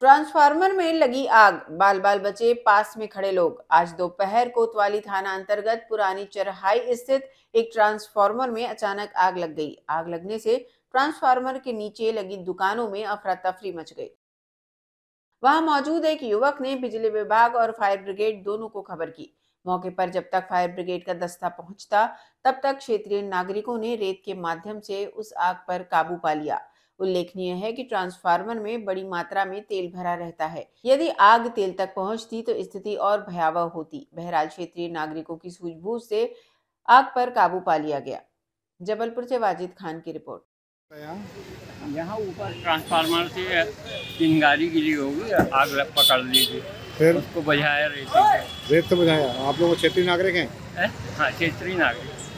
Transformer में लगी आग बाल बाल बचे पास में खड़े लोग आज दोपहर कोतवाली थाना अंतर्गत पुरानी चरहाई स्थित एक ट्रांसफार्मर में अचानक आग लग गई आग लगने से ट्रांसफार्मर के नीचे लगी दुकानों में अफरा तफरी मच गई वहां मौजूद एक युवक ने बिजली विभाग और फायर ब्रिगेड दोनों को खबर की मौके पर जब तक फायर ब्रिगेड का दस्ता पहुंचता तब तक क्षेत्रीय नागरिकों ने रेत के माध्यम से उस आग पर काबू पा लिया उल्लेखनीय है कि ट्रांसफार्मर में बड़ी मात्रा में तेल भरा रहता है यदि आग तेल तक पहुंचती तो स्थिति और भयावह होती बहरहाल क्षेत्रीय नागरिकों की सूझबूझ से आग पर काबू पा लिया गया जबलपुर से वाजिद खान की रिपोर्ट यहाँ ऊपर ट्रांसफार्मर से चिंगारी गिरी होगी आग लग पकड़ थी फिर उसको बुझाया रेत रेत तो बुझाया आप लोग क्षेत्रीय नागरिक हैं है? हाँ क्षेत्रीय नागरिक